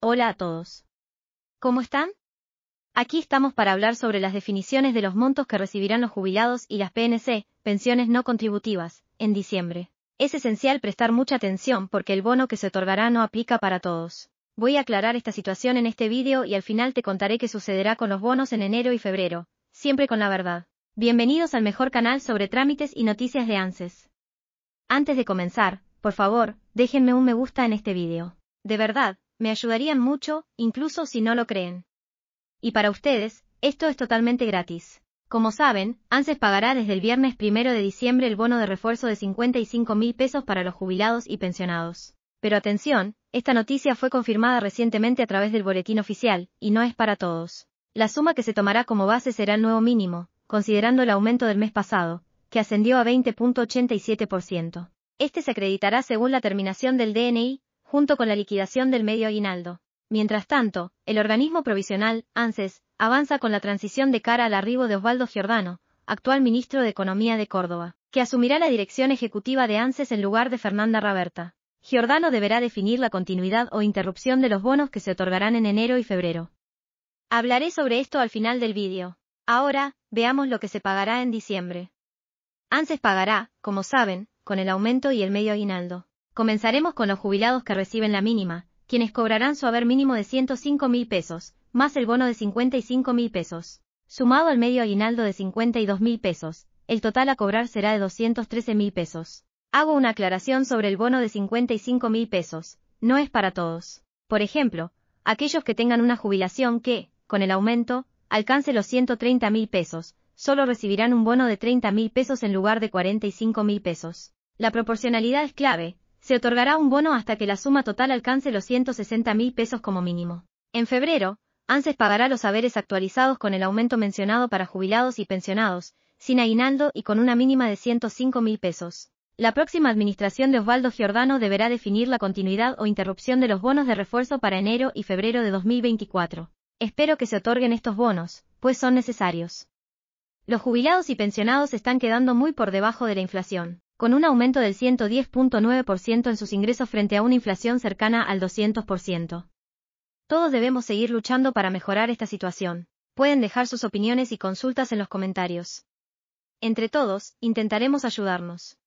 Hola a todos. ¿Cómo están? Aquí estamos para hablar sobre las definiciones de los montos que recibirán los jubilados y las PNC, pensiones no contributivas, en diciembre. Es esencial prestar mucha atención porque el bono que se otorgará no aplica para todos. Voy a aclarar esta situación en este vídeo y al final te contaré qué sucederá con los bonos en enero y febrero, siempre con la verdad. Bienvenidos al mejor canal sobre trámites y noticias de ANSES. Antes de comenzar, por favor, déjenme un me gusta en este vídeo. De verdad, me ayudarían mucho, incluso si no lo creen. Y para ustedes, esto es totalmente gratis. Como saben, ANSES pagará desde el viernes primero de diciembre el bono de refuerzo de 55 mil pesos para los jubilados y pensionados. Pero atención, esta noticia fue confirmada recientemente a través del boletín oficial, y no es para todos. La suma que se tomará como base será el nuevo mínimo, considerando el aumento del mes pasado, que ascendió a 20.87%. Este se acreditará según la terminación del DNI, junto con la liquidación del medio aguinaldo. Mientras tanto, el organismo provisional, ANSES, avanza con la transición de cara al arribo de Osvaldo Giordano, actual ministro de Economía de Córdoba, que asumirá la dirección ejecutiva de ANSES en lugar de Fernanda Raberta. Giordano deberá definir la continuidad o interrupción de los bonos que se otorgarán en enero y febrero. Hablaré sobre esto al final del vídeo. Ahora, veamos lo que se pagará en diciembre. ANSES pagará, como saben, con el aumento y el medio aguinaldo. Comenzaremos con los jubilados que reciben la mínima, quienes cobrarán su haber mínimo de 105 mil pesos, más el bono de 55 mil pesos, sumado al medio aguinaldo de 52 mil pesos, el total a cobrar será de 213 mil pesos. Hago una aclaración sobre el bono de 55 mil pesos, no es para todos. Por ejemplo, aquellos que tengan una jubilación que, con el aumento, alcance los 130 mil pesos, solo recibirán un bono de 30 mil pesos en lugar de 45 mil pesos. La proporcionalidad es clave, se otorgará un bono hasta que la suma total alcance los 160 mil pesos como mínimo. En febrero, ANSES pagará los haberes actualizados con el aumento mencionado para jubilados y pensionados, sin aguinaldo y con una mínima de 105 mil pesos. La próxima administración de Osvaldo Giordano deberá definir la continuidad o interrupción de los bonos de refuerzo para enero y febrero de 2024. Espero que se otorguen estos bonos, pues son necesarios. Los jubilados y pensionados están quedando muy por debajo de la inflación con un aumento del 110.9% en sus ingresos frente a una inflación cercana al 200%. Todos debemos seguir luchando para mejorar esta situación. Pueden dejar sus opiniones y consultas en los comentarios. Entre todos, intentaremos ayudarnos.